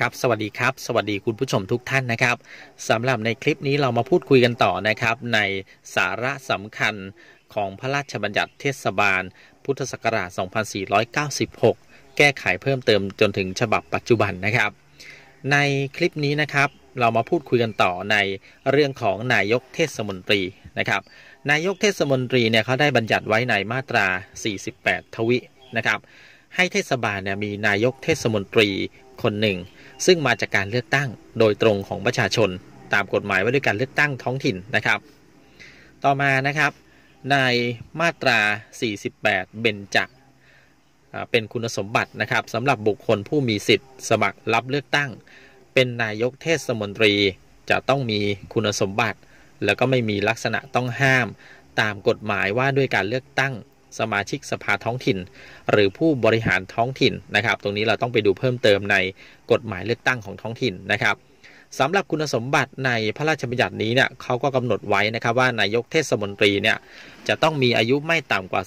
ครับ สวัสดีครับสวัสดีคุณผู้ชมทุกท่านนะครับสำหรับในคลิปนี้เรามาพูดคุยกันต่อนะครับ ในสาระสำคัญของพระราชบัญญัติเทศบาล พุทธศักราช 2496 แก้ไขเพิ่มเติมจนถึงฉบับปัจจุบันนะครับ ในคลิปนี้นะครับเรามาพูดคุยกันต่อในเรื่องของนายกเทศมนตรีนะครับ นายกเทศมนตรีเนี่ยเขาได้บัญญัติไว้ในมาตรา 48 ทวินะครับให้เทศบาลเนี่ยมีนายกเทศมนตรีคนหนึ่งซึ่งมาจากการเลือกตั้งโดยตรงของประชาชน ตามกฎหมายว่าด้วยการเลือกตั้งท้องถิ่นนะครับ ต่อมานะครับในมาตรา 48เบญจเป็นคุณสมบัตินะครับสำหรับบุคคลผู้มีสิทธิ์สมัครรับเลือกตั้ง เป็นนายกเทศมนตรีจะต้องมีคุณสมบัติ แล้วก็ไม่มีลักษณะต้องห้ามตามกฎหมายว่าด้วยการเลือกตั้งสมาชิกสภาท้องถิ่น หรือผู้บริหารท้องถิ่นนะครับ ตรงนี้เราต้องไปดูเพิ่มเติมในกฎหมายเลือกตั้งของท้องถิ่นนะครับสำหรับคุณสมบัติในพระราชบัญญัตินี้เนี่ยเขาก็กำหนดไว้นะครับว่า นายกเทศมนตรีเนี่ยจะต้องมีอายุไม่ต่ำกว่า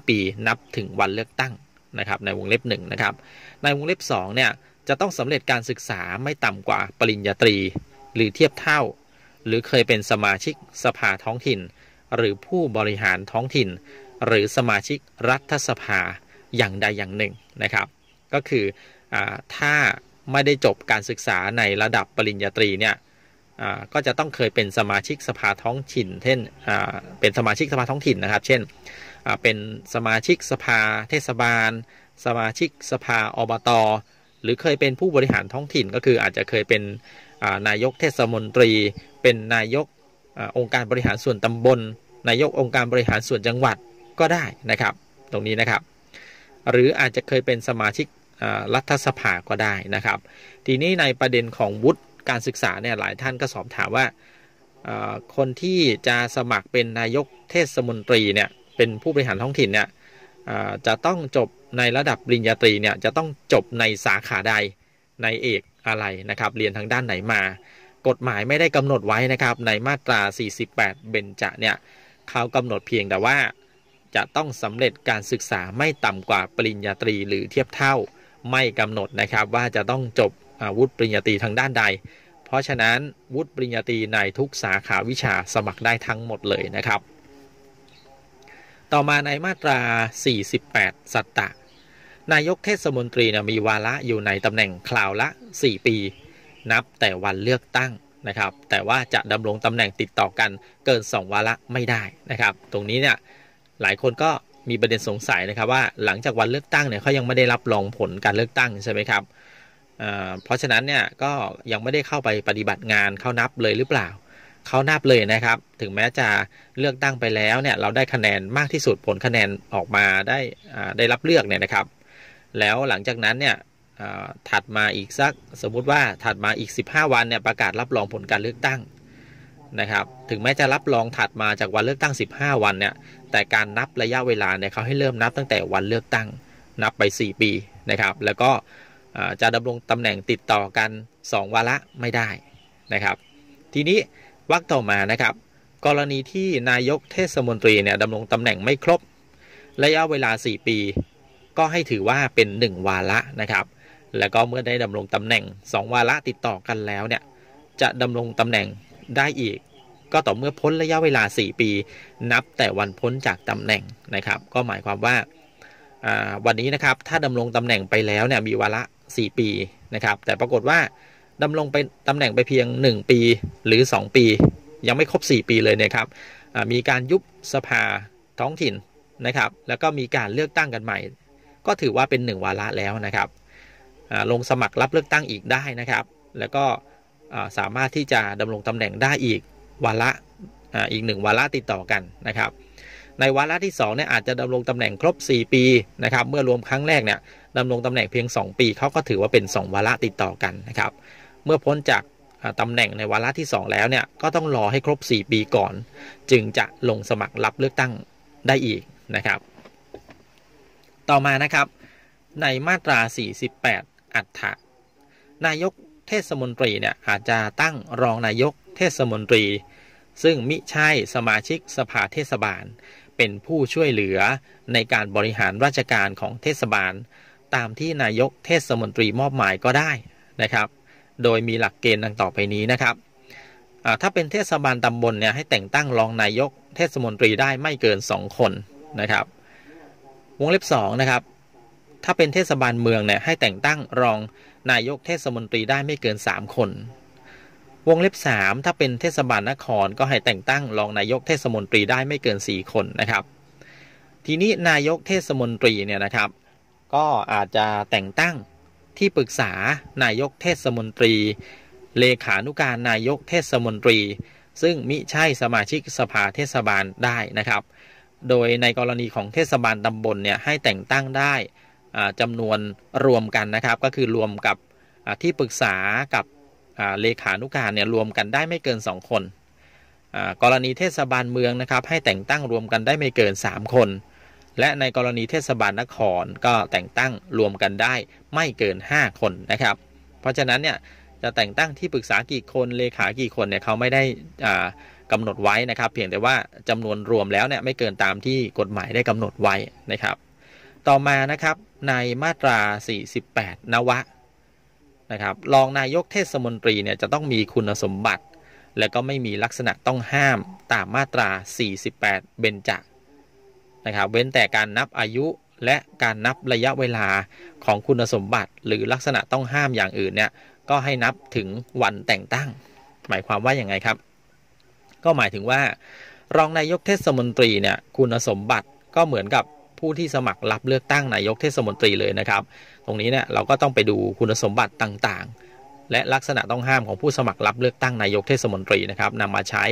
35 ปีนับถึงวันเลือกตั้งนะครับในวงเล็บ1นะครับในวงเล็บ2เนี่ยจะต้องสำเร็จการศึกษาไม่ต่ำกว่าปริญญาตรีหรือเทียบเท่า หรือเคยเป็นสมาชิกสภาท้องถิ่น หรือผู้บริหารท้องถิ่นหรือสมาชิกรัฐสภาอย่างใดอย่างหนึ่งนะครับก็คืออถ้าไม่ได้จบการศึกษาในระดับปริญญาตรีเนี่ยก็จะต้องเคยเป็นสมาชิกสภาท้องถิ่นเช่นเป็นสมาชิกสภาท้องถิ่นนะครับเช่นเป็นสมาชิกสภาเทศบาล สมาชิกสภาอบตอหรือเคยเป็นผู้บริหารท้องถิ่นก็คืออาจจะเคยเป็นนายกเทศมนตรี เป็นนายกองค์การบริหารส่วนตำบล นายกองค์การบริหารส่วนจังหวัดก็ได้ นะ ครับ ตรงนี้นะครับหรืออาจจะเคยเป็นสมาชิกรัฐสภาก็ได้นะครับ ทีนี้ในประเด็นของวุฒิการศึกษา เนี่ย หลายท่านก็สอบถาม ว่า คนที่จะสมัครเป็นนายกเทศมนตรี เนี่ย เป็นผู้บริหารท้องถิ่นเนี่ยจะต้องจบในระดับ ปริญญาตรีเนี่ยจะต้องจบในสาขาใดในเอกอะไรนะครับเรียนทางด้านไหนมา กฎหมายไม่ได้กำหนดไว้นะครับในมาตรา 48เบญจะเนี่ยเขากำหนดเพียงแต่ว่าจะต้องสำเร็จการศึกษาไม่ต่ำกว่าปริญญาตรีหรือเทียบเท่า ไม่กำหนดนะครับ ว่าจะต้องจบอาวุธปริญญาตรีทางด้านใด เพราะฉะนั้นวุฒิปริญญาตรีในทุกสาขาวิชาสมัครได้ทั้งหมดเลยนะครับ ต่อมาในมาตรา 48สัตตะ นายกเทศมนตรีนะมีวาระ อยู่ในตำแหน่ง คราวละ 4 ปี นับแต่วันเลือกตั้งนะครับ แต่ว่าจะดำรงตำแหน่งติดต่อกันเกิน 2 วาระไม่ได้นะครับ ตรงนี้เนี่ยหลายคนก็มีประเด็นสงสัยนะครับว่าหลังจากวันเลือกตั้งเนี่ยเขายังไม่ได้รับรองผลการเลือกตั้งใช่ไหมครับเพราะฉะนั้นเนี่ยก็ยังไม่ได้เข้าไปปฏิบัติงานเข้านับเลยหรือเปล่าเข้านับเลยนะครับถึงแม้จะเลือกตั้งไปแล้วเนี่ยเราได้คะแนนมากที่สุดผลคะแนนออกมาได้ได้รับเลือกเนี่ยนะครับแล้วหลังจากนั้นเนี่ยถัดมาอีกสักสมมุติว่าถัดมาอีก 15 วันเนี่ยประกาศรับรองผลการเลือกตั้งนะครับถึงแม้จะรับรองถัดมาจากวันเลือกตั้ง 15 วันเนี่ย แต่การนับระยะเวลาเนี่ยเขาให้เริ่มนับตั้งแต่วันเลือกตั้งนับไป 4 ปีนะครับแล้วก็จะดำรงตำแหน่งติดต่อกัน 2 วาระไม่ได้นะครับทีนี้วักต่อมานะครับกรณีที่นายกเทศมนตรีเนี่ยดำรงตำแหน่งไม่ครบ ระยะเวลา 4 ปี ก็ให้ถือว่าเป็น 1 วาระนะครับแล้วก็เมื่อได้ดำรงตำแหน่ง 2 วาระติดต่อกันแล้วเนี่ยจะดำรงตำแหน่งได้อีกก็ต่อเมื่อพ้นระยะเวลา 4 ปี นับแต่วันพ้นจากตำแหน่งนะครับ ก็หมายความว่า วันนี้นะครับถ้าดำรงตำแหน่งไปแล้วเนี่ยมีวาระ4 ปีนะครับ แต่ปรากฏว่าดำรงไปตำแหน่งไปเพียง 1 ปีหรือ 2 ปียังไม่ครบ 4 ปีเลยเนะครับ มีการยุบสภาท้องถิ่นนะครับ แล้วก็มีการเลือกตั้งกันใหม่ก็ถือว่าเป็น 1 วาระแล้วนะครับลงสมัครรับเลือกตั้งอีกได้นะครับ แล้วก็สามารถที่จะดำรง ตำแหน่งได้อีกวาระอีกหนึ่งวาระติดต่อกัน นะ ครับ ในวาระที่2เนี่ยอาจจะดำรง ตำแหน่งครบ 4 ปี นะครับ เมื่อรวมครั้งแรก เนี่ยดำรง ตำแหน่งเพียง 2 ปีเขาก็ถือว่าเป็น 2วาระติดต่อกัน นะครับ เมื่อพ้นจากตำแหน่งในวาระที่ 2 แล้วเนี่ยก็ต้องรอให้ครบ 4 ปีก่อน จึงจะลงสมัครรับเลือกตั้งได้อีกนะครับต่อมานะครับในมาตรา 48อัตฐะนายกเทศมนตรีเนี่ยอาจจะตั้งรองนายกเทศมนตรี ซึ่ง มิใช่สมาชิกสภาเทศบาล เป็นผู้ช่วยเหลือในการบริหารราชการของเทศบาล ตามที่นายกเทศมนตรีมอบหมายก็ได้นะครับ โดยมีหลักเกณฑ์ดังต่อไปนี้นะครับถ้าเป็นเทศบาลตำบลเนี่ยให้แต่งตั้งรองนายกเทศมนตรีได้ไม่เกิน 2 คนนะครับวงเล็บ 2 นะครับถ้าเป็นเทศบาลเมืองเนี่ยให้แต่งตั้งรองนายกเทศมนตรีได้ไม่เกิน 3 คน วงเล็บ 3 ถ้าเป็นเทศบาลนครก็ให้แต่งตั้งรองนายกเทศมนตรีได้ไม่เกิน 4 คนนะครับ ทีนี้นายกเทศมนตรีเนี่ยนะครับ ก็อาจจะแต่งตั้งที่ปรึกษา นายกเทศมนตรี เลขานุการนายกเทศมนตรี ซึ่งมิใช่สมาชิกสภาเทศบาลได้นะครับ โดยในกรณีของเทศบาลตำบลเนี่ยให้แต่งตั้งได้จำนวนรวมกันนะครับก็คือรวมกับที่ปรึกษากับเลขานุการเนี่ยรวมกันได้ไม่เกิน2คนกรณีเทศบาลเมืองนะครับ ให้แต่งตั้งรวมกันได้ไม่เกิน 3 คนและในกรณีเทศบาลนครก็แต่งตั้งรวมกันได้ ไม่เกิน 5 คนนะครับ เพราะฉะนั้นเนี่ยจะแต่งตั้งที่ปรึกษากี่คนเลขา กี่คนเนี่ยเขาไม่ได้กำหนดไว้นะครับเพียงแต่ว่าจำนวนรวมแล้วเนี่ยไม่เกินตามที่กฎหมายได้กำหนดไว้นะครับ ต่อมานะครับในมาตรา 48 นวะ นะครับ รองนายกเทศมนตรีเนี่ยจะต้องมีคุณสมบัติ และก็ไม่มีลักษณะต้องห้ามตามมาตรา 48 เบญจนะครับเว้นแต่การนับอายุและการนับระยะเวลาของคุณสมบัติ หรือลักษณะต้องห้ามอย่างอื่นเนี่ยก็ให้นับถึงวันแต่งตั้ง หมายความว่าอย่างไงครับ ก็หมายถึงว่า รองนายกเทศมนตรีเนี่ยคุณสมบัติก็เหมือนกับผู้ที่สมัครรับเลือกตั้งนายกเทศมนตรีเลยนะครับ ตรงนี้เนี่ยเราก็ต้องไปดูคุณสมบัติต่างๆ และลักษณะต้องห้ามของผู้สมัครรับเลือกตั้งนายกเทศมนตรีนะครับนำมาใช้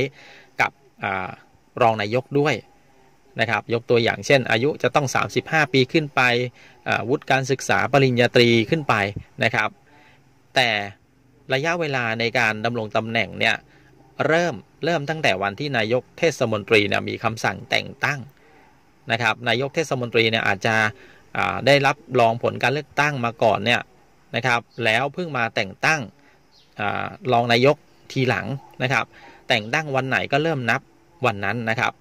กับอรองนายกด้วย นะครับ ยกตัวอย่างเช่นอายุจะต้อง 35 ปีขึ้นไปวุฒิการศึกษาปริญญาตรีขึ้นไปนะครับ แต่ระยะเวลาในการดำรงตำแหน่งเนี่ยเริ่มเริ่มตั้งแต่วันที่นายกเทศมนตรีนยมีคำสั่งแต่งตั้งนะครับนายกเทศมนตรีเนี่ยอาจจะได้รับรองผลการเลือกตั้งมาก่อนเนี่ยนะครับแล้วเพิ่งมาแต่งตั้งรองนายกทีหลังนะครับ แต่งตั้งวันไหนก็เริ่มนับวันนั้นนะครับ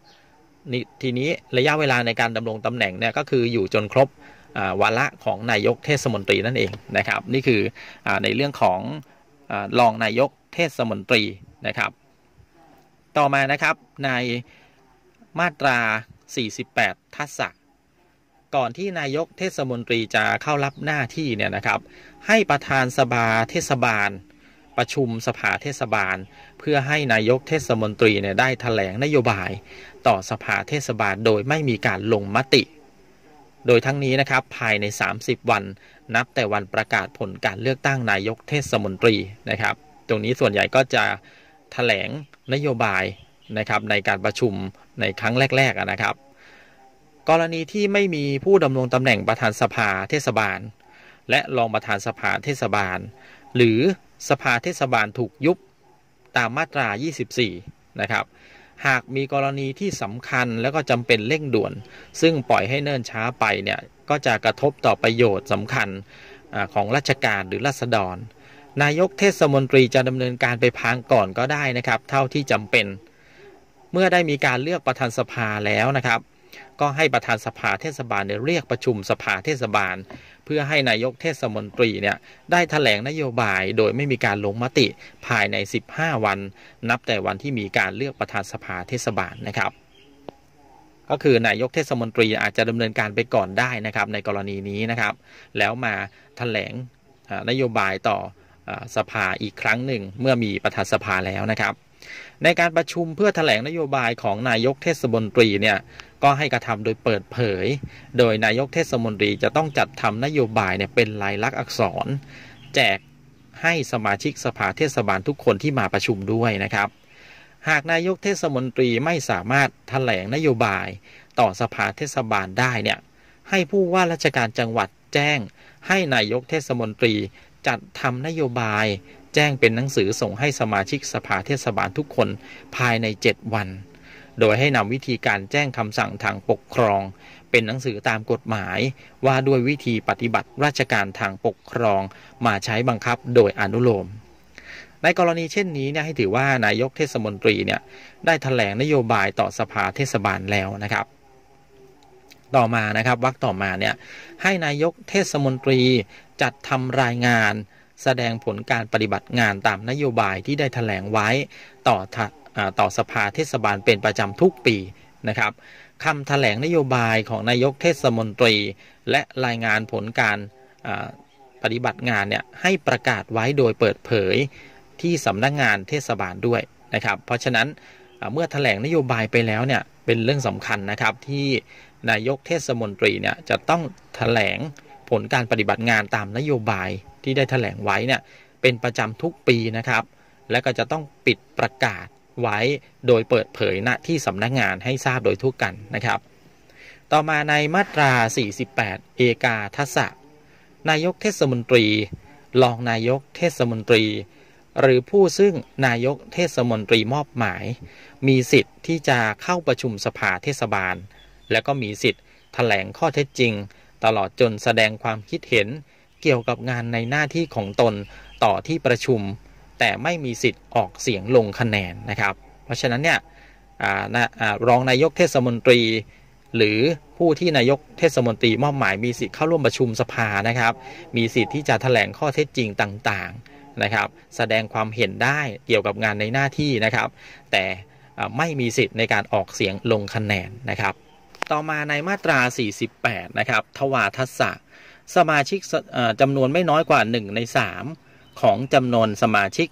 ทีนี้ระยะเวลาในการดำรงตำแหน่งเนี่ยก็คืออยู่จนครบวาระของนายกเทศมนตรีนั่นเองนะครับนี่คืออในเรื่องของรองนายกเทศมนตรีนะครับ ต่อมานะครับในมาตรา48 ทัศกก่อนที่นายกเทศมนตรีจะเข้ารับหน้าที่ เนี่ย นะครับ ให้ประธานสภาเทศบาล ประชุม สภา เทศบาล เพื่อให้นายกเทศมนตรี เนี่ย ได้ถแถลง นโยบายต่อ สภา เทศบาลโดยไม่มีการลงมติ โดยทั้งนี้ นะครับ ภายใน 30 วัน นับแต่วันประกาศผลการเลือกตั้งนายกเทศมนตรีนะครับ ตรงนี้ส่วนใหญ่ก็จะถแถลงนโยบายนะครับในการประชุมในครั้งแรกๆนะครับ กรณีที่ไม่มีผู้ดำรงตำแหน่งประธานสภาเทศบาล และรองประธานสภาเทศบาล หรือสภาเทศบาลถูกยุบตามมาตรา 24 นะครับ หากมีกรณีที่สำคัญและก็จำเป็นเร่งด่วน ซึ่งปล่อยให้เนิ่นช้าไปเนี่ย ก็จะกระทบต่อประโยชน์สำคัญของราชการหรือรัษฎร นายกเทศมนตรีจะดำเนินการไปพางก่อนก็ได้นะครับ เท่าที่จำเป็นเมื่อได้มีการเลือกประธานสภาแล้วนะครับ ก็ให้ประธานสภาเทศบาลเรียกประชุมสภาเทศบาล เพื่อให้นายกเทศมนตรีเนี่ยได้แถลงนโยบายโดยไม่มีการลงมติภายใน 15 วัน นับแต่วันที่มีการเลือกประธานสภาเทศบาลนะครับ ก็คือนายกเทศมนตรีอาจจะดำเนินการไปก่อนได้นะครับในกรณีนี้นะครับ แล้วมาแถลงนโยบายต่อสภาอีกครั้งหนึ่ง เมื่อมีประธานสภาแล้วนะครับในการประชุมเพื่อถแถลงนโยบายของนายกเทศมนตรีเนี่ย ก็ให้กระทำโดยเปิดเผย โดยนายกเทศมนตรีจะต้องจัดทำนโยบายเนี่ยเป็นลายลักษณ์อักษร แจกให้สมาชิกสภาเทศบาลทุกคนที่มาประชุมด้วยนะครับ หากนายกเทศมนตรีไม่สามารถถแถลงนโยบายต่อสภาเทศบาลได้เนี่ย ให้ผู้ว่าราชการจังหวัดแจ้งให้นายกเทศมนตรีจัดทำนโยบายแจ้งเป็นหนังสือส่งให้สมาชิกสภาเทศบาลทุกคนภายใน 7 วัน โดยให้นำวิธีการแจ้งคำสั่งทางปกครอง เป็นหนังสือตามกฎหมาย ว่าด้วยวิธีปฏิบัติราชการทางปกครองมาใช้บังคับโดยอนุโลม ในกรณีเช่นนี้เนี่ยให้ถือว่านายกเทศมนตรีเนี่ยได้แถลงนโยบายต่อสภาเทศบาลแล้วนะครับ ต่อมานะครับวักต่อมาเนี่ยให้นายกเทศมนตรีจัดทำรายงานแสดงผลการปฏิบัติงานตามนโยบายที่ได้ถแถลงไว้ต่อต่อสภาเทศบาลเป็นประจำทุกปีนะครับคำถแถลงนโยบายของนายกเทศมนตรีและรายงานผลการปฏิบัติงานเนี่ยให้ประกาศไว้โดยเปิดเผยที่สำนักงงานเทศบาลด้วยนะครับเพราะฉะนั้นเมื่อถแถลงนโยบายไปแล้วเนี่ยเป็นเรื่องสำคัญนะครับที่นายกเทศมนตรีเนี่ยจะต้องถแถลงผลการปฏิบัติงานตามนโยบายที่ได้ถแถลงไว้ เนี่ย เป็นประจำทุกปีนะครับ และก็จะต้องปิดประกาศไว้โดยเปิดเผยณที่สำนักงงานให้ทราบโดยทุก กัน นะครับ ต่อมาในมาตรา 48 เอกาทศะ นายกเทศมนตรีรองนายกเทศมนตรี หรือผู้ซึ่งนายกเทศมนตรีมอบหมาย มีสิทธิ์ที่จะเข้าประชุมสภาเทศบาล และก็มีสิทธิ์ถแถลงข้อเท็จจริง ตลอดจนแสดงความคิดเห็นเกี่ยวกับงานในหน้าที่ของตนต่อที่ประชุม แต่ไม่มีสิทธิ์ออกเสียงลงคะแนนนะครับเพราะฉะนั้นเนี่ยรองนายกเทศมนตรี หรือผู้ที่นายกเทศมนตรี มอบหมายมีสิทธิ์เข้าร่วมประชุมสภานะครับมีสิทธิ์ที่จะถแถลงข้อเท็จจริงต่างๆนะครับแสดงความเห็นได้เกี่ยวกับงานในหน้าที่นะครับแต่ไม่มีสิทธิ์ในการออกเสียงลงคะแนนนะครับต่อมาในมาตรา 48 นะครับทวาทศสมาชิกจำนวนไม่น้อยกว่า 1 ใน 3 ของจำนวนสมาชิก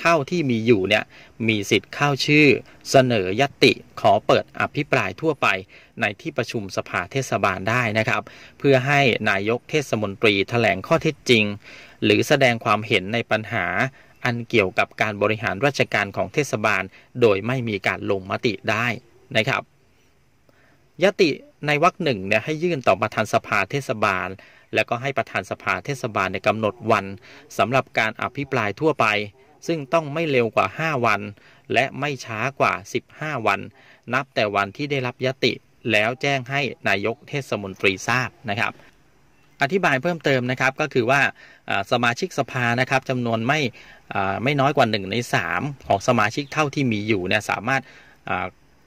เท่าที่มีอยู่เนี่ยมีสิทธิ์เข้าชื่อเสนอยติขอเปิดอภิปรายทั่วไปในที่ประชุมสภาเทศบาลได้นะครับ เพื่อให้นายกเทศมนตรีถแถลงข้อเท็จจริง หรือแสดงความเห็นในปัญหา อันเกี่ยวกับการบริหารราชการของเทศบาล โดยไม่มีการลงมติได้นะครับยติในวรรคหนึ่งเนี่ยให้ยื่นต่อประธานสภาเทศบาลแล้วก็ให้ประธานสภาเทศบาลในกำหนดวันสำหรับการอภิปรายทั่วไป ซึ่งต้องไม่เร็วกว่า 5 วัน และไม่ช้ากว่า 15 วันนับแต่วันที่ได้รับยติ แล้วแจ้งให้นายกเทศมนตรีทราบนะครับ อธิบายเพิ่มเติมนะครับก็คือว่าสมาชิกสภานะครับจำนวนไม่ไม่น้อยกว่า 1 ใน 3 ของสมาชิกเท่าที่มีอยู่เนี่ยสามารถ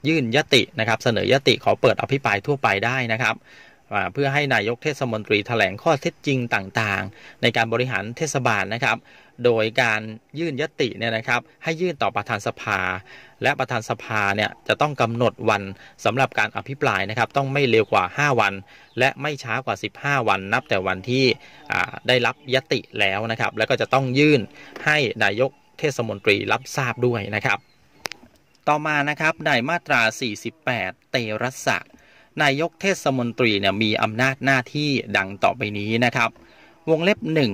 ยื่นยตินะครับ เสนอยติขอเปิดอภิปรายทั่วไปได้นะครับเพื่อให้นายกเทศมนตรีถแถลงข้อเท็จจริงต่างๆ ในการบริหารเทศบาลนะครับ โดยการยื่นยติเนี่ยนะครับให้ยื่นต่อประธานสภา และประธานสภาเนี่ยจะต้องกำหนดวันสำหรับการอภิปรายนะครับ ต้องไม่เร็วกว่า 5 วัน และไม่ช้ากว่า 15 วันนับ แต่วันที่ได้รับยติแล้วนะครับ แล้วก็จะต้องยื่นให้นายกเทศมนตรีรับทราบด้วยนะครับ ต่อมานะครับในมาตรา 48 เตรัสะนายกเทศมนตรีเนี่ยมีอำนาจหน้าที่ดังต่อไปนี้นะครับ วงเล็บหนึ่ง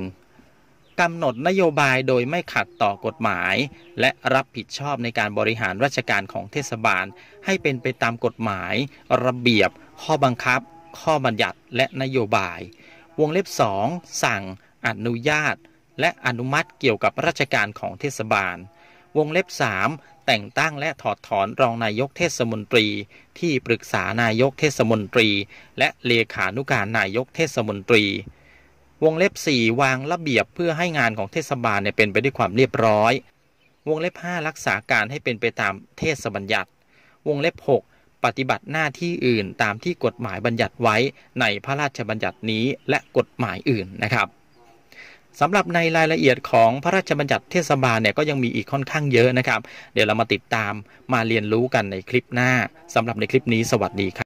กำหนดนโยบายโดยไม่ขัดต่อกฎหมาย และรับผิดชอบในการบริหารราชการของเทศบาลให้เป็นไปตามกฎหมาย ระเบียบ ข้อบังคับ ข้อบัญญัติและนโยบาย วงเล็บ2 สั่งอนุญาต และอนุมัติเกี่ยวกับราชการของเทศบาล วงเล็บ3แต่งตั้งและถอดถอนรองนายกเทศมนตรี ที่ปรึกษานายกเทศมนตรี และเลขานุการนายกเทศมนตรี วงเล็บ4 วางระเบียบเพื่อให้งานของเทศบาลเนี่ยเป็นไปด้วยความเรียบร้อย วงเล็บ5 รักษาการให้เป็นไปตามเทศบัญญัติ วงเล็บ6 ปฏิบัติหน้าที่อื่นตามที่กฎหมายบัญญัติไว้ในพระราชบัญญัตินี้และกฎหมายอื่นนะครับสำหรับในรายละเอียดของพระราชบัญญัติเทศบาลเนี่ยก็ยังมีอีกค่อนข้างเยอะนะครับ เดี๋ยวเรามาติดตามมาเรียนรู้กันในคลิปหน้าสำหรับในคลิปนี้สวัสดีครับ